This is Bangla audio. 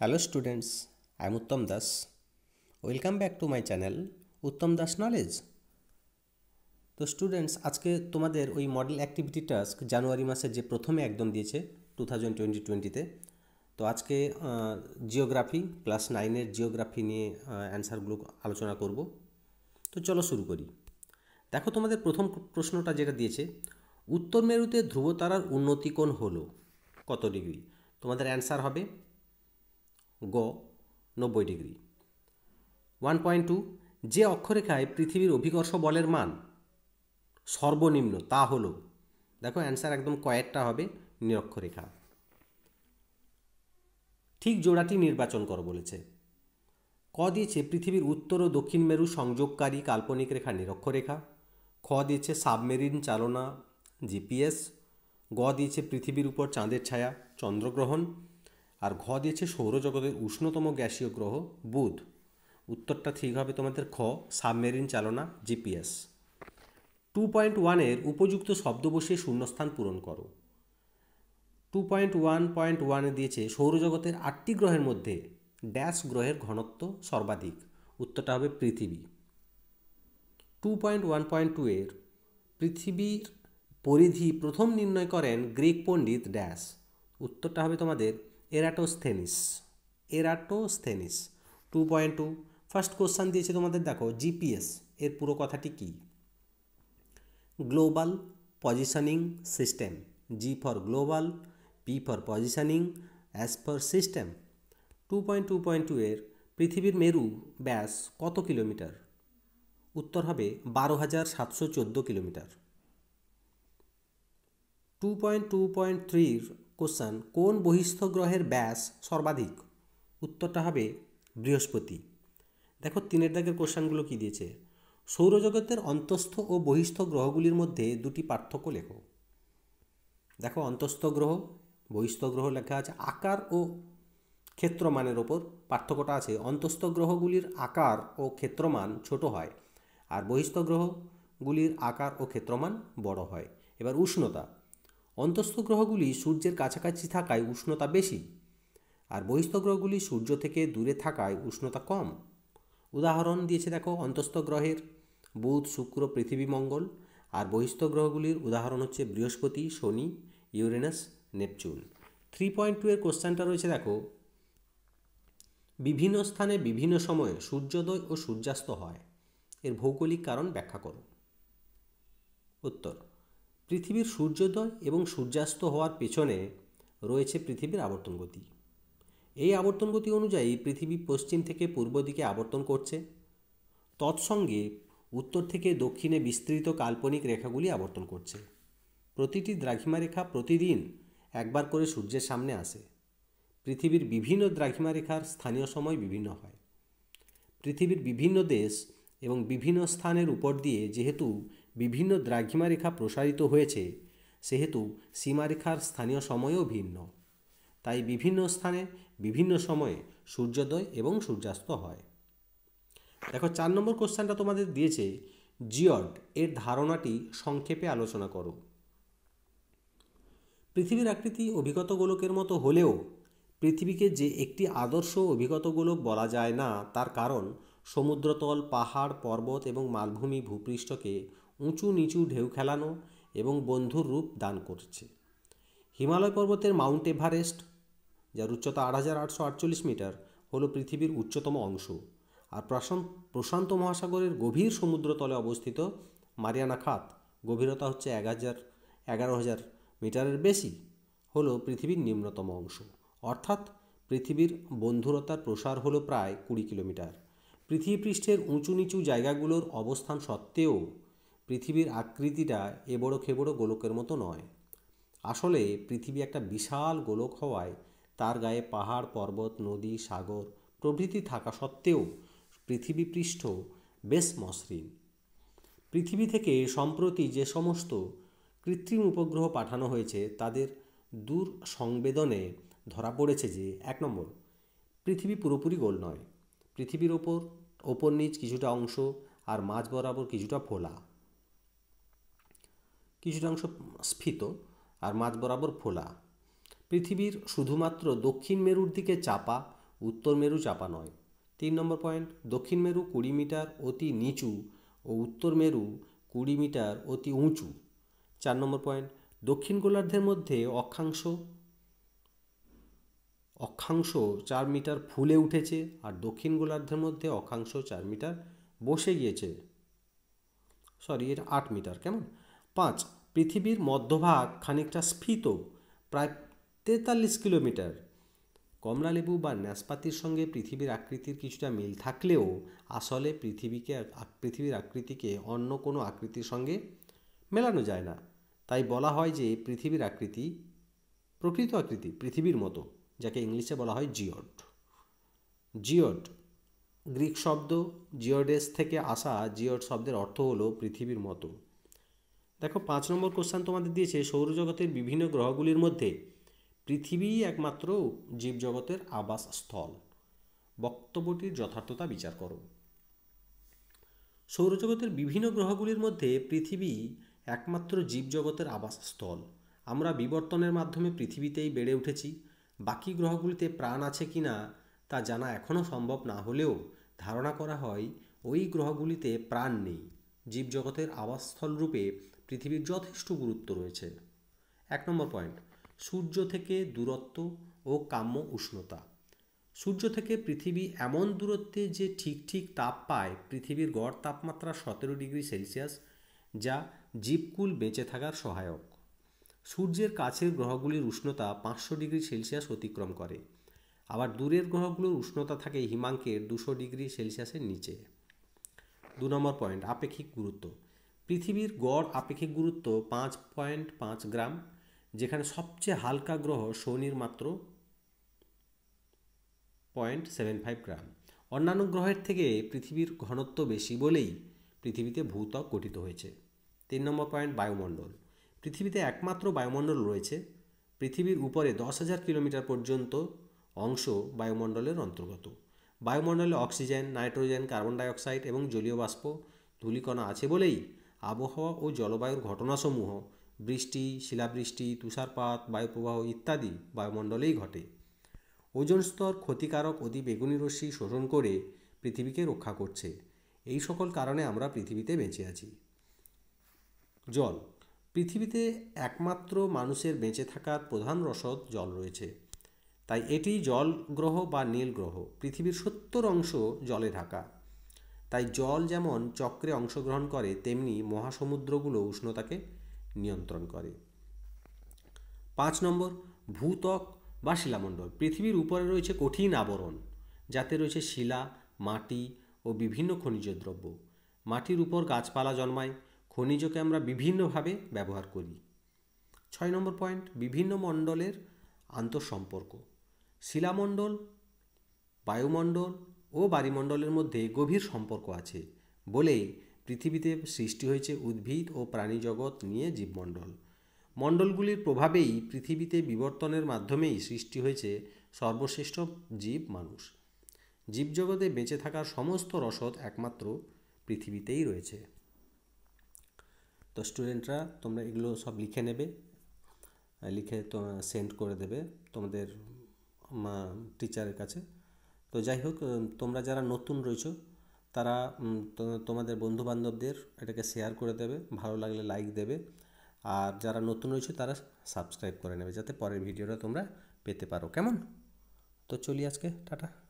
hello students I am Uttam Das welcome back to my channel Uttam Das knowledge তো স্টুডেন্টস আজকে তোমাদের ওই মডেল অ্যাক্টিভিটি টাস্ক জানুয়ারি মাসে যে প্রথমে একদম দিয়েছে টু থাউজেন্ড টোয়েন্টি টোয়েন্টিতে তো আজকে জিওগ্রাফি ক্লাস নাইনের জিওগ্রাফি নিয়ে অ্যান্সারগুলো আলোচনা করব তো চলো শুরু করি দেখো তোমাদের প্রথম প্রশ্নটা যেটা দিয়েছে উত্তর মেরুতে ধ্রুবতারার উন্নতি কোণ হলো কত ডিগ্রি তোমাদের অ্যান্সার হবে গ নব্বই ডিগ্রি ওয়ান পয়েন্ট টু যে অক্ষরেখায় পৃথিবীর অভিকর্ষ বলের মান সর্বনিম্ন তা হল দেখো অ্যান্সার একদম কয়েকটা হবে নিরক্ষরেখা ঠিক জোড়াটি নির্বাচন করো বলেছে ক দিয়েছে পৃথিবীর উত্তর ও দক্ষিণ মেরু সংযোগকারী কাল্পনিক রেখা নিরক্ষরেখা খ দিয়েছে সাবমেরিন চালনা জিপিএস গ দিয়েছে পৃথিবীর উপর চাঁদের ছায়া চন্দ্রগ্রহণ আর ঘ দিয়েছে সৌরজগতের উষ্ণতম গ্যাসীয় গ্রহ বুধ উত্তরটা ঠিক হবে তোমাদের খ সাবমেরিন চালনা জিপিএস টু পয়েন্ট ওয়ানের উপযুক্ত শব্দ বসিয়ে শূন্যস্থান পূরণ করো টু পয়েন্ট ওয়ান পয়েন্ট ওয়ানে দিয়েছে সৌরজগতের আটটি গ্রহের মধ্যে ড্যাশ গ্রহের ঘনত্ব সর্বাধিক উত্তরটা হবে পৃথিবী two point one point two এর পৃথিবীর পরিধি প্রথম নির্ণয় করেন গ্রিক পণ্ডিত ড্যাশ উত্তরটা হবে তোমাদের Eratosthenes Eratosthenes two point two first question দিয়েছে তোমাদের দেখো জিপিএস এর পুরো কথাটি কি global positioning system G for global P for positioning S for system two point two point two এর পৃথিবীর মেরু ব্যাস কত কিলোমিটার উত্তর হবে বারো হাজার সাতশো চোদ্দো kilometre two point two point থ্রির কোশ্চান কোন বহিস্থ গ্রহের ব্যাস সর্বাধিক উত্তরটা হবে বৃহস্পতি দেখো তিনের দাগের কোশ্চানগুলো কী দিয়েছে সৌরজগতের অন্তস্থ ও বহিস্থ গ্রহগুলির মধ্যে দুটি পার্থক্য লেখো দেখো অন্তস্থ গ্রহ বহিস্থ গ্রহ লেখা আছে আকার ও ক্ষেত্রমানের ওপর পার্থক্যটা আছে অন্তস্থ গ্রহগুলির আকার ও ক্ষেত্রমান ছোট হয় আর বহিস্থ গ্রহগুলির আকার ও ক্ষেত্রমান বড় হয় এবার উষ্ণতা অন্তস্থ গ্রহগুলি সূর্যের কাছাকাছি থাকায় উষ্ণতা বেশি আর বহিস্থ গ্রহগুলি সূর্য থেকে দূরে থাকায় উষ্ণতা কম উদাহরণ দিয়েছে দেখো অন্তস্থ গ্রহের বুধ শুক্র পৃথিবী মঙ্গল আর বহিস্থ গ্রহগুলির উদাহরণ হচ্ছে বৃহস্পতি শনি Uranus Neptune three point two এর কোশ্চেনটা রয়েছে দেখো বিভিন্ন স্থানে বিভিন্ন সময়ে সূর্যোদয় ও সূর্যাস্ত হয় এর ভৌগোলিক কারণ ব্যাখ্যা করো উত্তর পৃথিবীর সূর্যোদয় এবং সূর্যাস্ত হওয়ার পেছনে রয়েছে পৃথিবীর আবর্তন গতি এই আবর্তন গতি অনুযায়ী পৃথিবী পশ্চিম থেকে পূর্ব দিকে আবর্তন করছে তৎসঙ্গে উত্তর থেকে দক্ষিণে বিস্তৃত কাল্পনিক রেখাগুলি আবর্তন করছে প্রতিটি দ্রাঘিমা রেখা প্রতিদিন একবার করে সূর্যের সামনে আসে পৃথিবীর বিভিন্ন দ্রাঘিমা রেখার স্থানীয় সময় বিভিন্ন হয় পৃথিবীর বিভিন্ন দেশ এবং বিভিন্ন স্থানের উপর দিয়ে যেহেতু বিভিন্ন দ্রাঘিমারেখা প্রসারিত হয়েছে সেহেতু সীমারেখার স্থানীয় সময়ও ভিন্ন তাই বিভিন্ন স্থানে বিভিন্ন সময়ে সূর্যোদয় এবং সূর্যাস্ত হয় দেখো চার নম্বর কোশ্চেনটা তোমাদের দিয়েছে জিয়ড এর ধারণাটি সংক্ষেপে আলোচনা করো পৃথিবীর আকৃতি অভিজ্ঞত গোলকের মতো হলেও পৃথিবীকে যে একটি আদর্শ অভিজ্ঞত গোলক বলা যায় না তার কারণ সমুদ্রতল পাহাড় পর্বত এবং মালভূমি ভূপৃষ্ঠকে উঁচু নিচু ঢেউ খেলানো এবং বন্ধুর রূপ দান করছে হিমালয় পর্বতের মাউন্ট এভারেস্ট যার উচ্চতা আট হাজার আটশো আটচল্লিশ মিটার হল পৃথিবীর উচ্চতম অংশ আর প্রশান্ত মহাসাগরের গভীর সমুদ্রতলে অবস্থিত মারিয়ানা খাত গভীরতা হচ্ছে এক হাজার এগারো হাজার মিটারের বেশি হলো পৃথিবীর নিম্নতম অংশ অর্থাৎ পৃথিবীর বন্ধুরতার প্রসার হলো প্রায় কুড়ি কিলোমিটার পৃথিবী পৃষ্ঠের উঁচু নিচু জায়গাগুলোর অবস্থান সত্ত্বেও পৃথিবীর আকৃতিটা এবড়ো খেবড়ো গোলকের মতো নয় আসলে পৃথিবী একটা বিশাল গোলক হওয়ায় তার গায়ে পাহাড় পর্বত নদী সাগর প্রভৃতি থাকা সত্ত্বেও পৃথিবী পৃষ্ঠ বেশ মসৃণ পৃথিবী থেকে সম্প্রতি যে সমস্ত কৃত্রিম উপগ্রহ পাঠানো হয়েছে তাদের দূর সংবেদনে ধরা পড়েছে যে এক নম্বর পৃথিবী পুরোপুরি গোল নয় পৃথিবীর ওপর ওপর নিচ কিছুটা অংশ আর মাঝ বরাবর কিছুটা ফোলা কিছুটা অংশ স্ফীত আর মাঝ বরাবর ফোলা পৃথিবীর শুধুমাত্র দক্ষিণ মেরুর দিকে চাপা উত্তর মেরু চাপা নয় তিন নম্বর পয়েন্ট দক্ষিণ মেরু কুড়ি মিটার অতি নিচু ও উত্তর মেরু কুড়ি মিটার অতি উঁচু চার নম্বর পয়েন্ট দক্ষিণ গোলার্ধের মধ্যে অক্ষাংশ অক্ষাংশ চার মিটার ফুলে উঠেছে আর দক্ষিণ গোলার্ধের মধ্যে অক্ষাংশ চার মিটার বসে গিয়েছে সরি এটা আট মিটার কেমন পাঁচ পৃথিবীর মধ্যভাগ খানিকটা স্ফীত প্রায় তেতাল্লিশ কিলোমিটার কমলালেবু বা ন্যাসপাতির সঙ্গে পৃথিবীর আকৃতির কিছুটা মিল থাকলেও আসলে পৃথিবীকে পৃথিবীর আকৃতিকে অন্য কোনো আকৃতির সঙ্গে মেলানো যায় না তাই বলা হয় যে পৃথিবীর আকৃতি প্রকৃত আকৃতি পৃথিবীর মতো যাকে ইংলিশে বলা হয় জিওড জিওড গ্রিক শব্দ জিওডেস থেকে আসা জিওড শব্দের অর্থ হলো পৃথিবীর মতো দেখো পাঁচ নম্বর কোশ্চান তোমাদের দিয়েছে সৌরজগতের বিভিন্ন গ্রহগুলির মধ্যে পৃথিবী একমাত্র জীবজগতের আবাসস্থল বক্তব্যটির যথার্থতা বিচার করো সৌরজগতের বিভিন্ন গ্রহগুলির মধ্যে পৃথিবী একমাত্র জীবজগতের আবাসস্থল আমরা বিবর্তনের মাধ্যমে পৃথিবীতেই বেড়ে উঠেছি বাকি গ্রহগুলিতে প্রাণ আছে কি না তা জানা এখনও সম্ভব না হলেও ধারণা করা হয় ওই গ্রহগুলিতে প্রাণ নেই জীবজগতের আবাসস্থল রূপে পৃথিবীর যথেষ্ট গুরুত্ব রয়েছে এক নম্বর পয়েন্ট সূর্য থেকে দূরত্ব ও কাম্য উষ্ণতা সূর্য থেকে পৃথিবী এমন দূরত্বে যে ঠিক ঠিক তাপ পায় পৃথিবীর গড় তাপমাত্রা সতেরো ডিগ্রি সেলসিয়াস যা জীবকুল বেঁচে থাকার সহায়ক সূর্যের কাছের গ্রহগুলির উষ্ণতা পাঁচশো ডিগ্রি সেলসিয়াস অতিক্রম করে আবার দূরের গ্রহগুলোর উষ্ণতা থাকে হিমাঙ্কের দুশো ডিগ্রি সেলসিয়াসের নিচে দু নম্বর পয়েন্ট আপেক্ষিক গুরুত্ব পৃথিবীর গড় আপেক্ষিক গুরুত্ব পাঁচ পয়েন্ট পাঁচ গ্রাম যেখানে সবচেয়ে হালকা গ্রহ শনির মাত্র পয়েন্ট সেভেন ফাইভ গ্রাম অন্যান্য গ্রহের থেকে পৃথিবীর ঘনত্ব বেশি বলেই পৃথিবীতে ভূত্বক গঠিত হয়েছে তিন নম্বর পয়েন্ট বায়ুমণ্ডল পৃথিবীতে একমাত্র বায়ুমণ্ডল রয়েছে পৃথিবীর উপরে দশ হাজার কিলোমিটার পর্যন্ত অংশ বায়ুমণ্ডলের অন্তর্গত বায়ুমণ্ডলে অক্সিজেন নাইট্রোজেন কার্বন ডাইঅক্সাইড এবং জলীয় বাষ্প ধূলিকণা আছে বলেই আবহাওয়া ও জলবায়ুর ঘটনাসমূহ বৃষ্টি শিলাবৃষ্টি তুষারপাত বায়ুপ্রবাহ ইত্যাদি বায়ুমণ্ডলেই ঘটে ওজোন স্তর ক্ষতিকারক অতি বেগুনি রশ্মি শোষণ করে পৃথিবীকে রক্ষা করছে এই সকল কারণে আমরা পৃথিবীতে বেঁচে আছি জল পৃথিবীতে একমাত্র মানুষের বেঁচে থাকার প্রধান রসদ জল রয়েছে তাই এটি জল গ্রহ বা নীল গ্রহ পৃথিবীর সত্তর অংশ জলে ঢাকা তাই জল যেমন চক্রে অংশগ্রহণ করে তেমনি মহাসমুদ্রগুলো উষ্ণতাকে নিয়ন্ত্রণ করে পাঁচ নম্বর ভূত্বক বা শিলামণ্ডল পৃথিবীর উপরে রয়েছে কঠিন আবরণ যাতে রয়েছে শিলা মাটি ও বিভিন্ন খনিজ দ্রব্য মাটির উপর গাছপালা জন্মায় খনিজকে আমরা বিভিন্নভাবে ব্যবহার করি ছয় নম্বর পয়েন্ট বিভিন্ন মণ্ডলের আন্তঃসম্পর্ক শিলামণ্ডল বায়ুমণ্ডল ও বায়ুমণ্ডলের মধ্যে গভীর সম্পর্ক আছে বলেই পৃথিবীতে সৃষ্টি হয়েছে উদ্ভিদ ও জগৎ নিয়ে জীবমণ্ডল মণ্ডলগুলির প্রভাবেই পৃথিবীতে বিবর্তনের মাধ্যমেই সৃষ্টি হয়েছে সর্বশ্রেষ্ঠ জীব মানুষ জীবজগতে বেঁচে থাকার সমস্ত রসদ একমাত্র পৃথিবীতেই রয়েছে তো স্টুডেন্টরা তোমরা এগুলো সব লিখে নেবে লিখে তো সেন্ড করে দেবে তোমাদের টিচারের কাছে তো যাই হোক তোমরা যারা নতুন রয়েছো তারা তোমাদের বন্ধুবান্ধবদের এটাকে শেয়ার করে দেবে ভালো লাগলে লাইক দেবে আর যারা নতুন রয়েছে তারা সাবস্ক্রাইব করে নেবে যাতে পরের ভিডিওটা তোমরা পেতে পারো কেমন তো চলি আজকে টাটা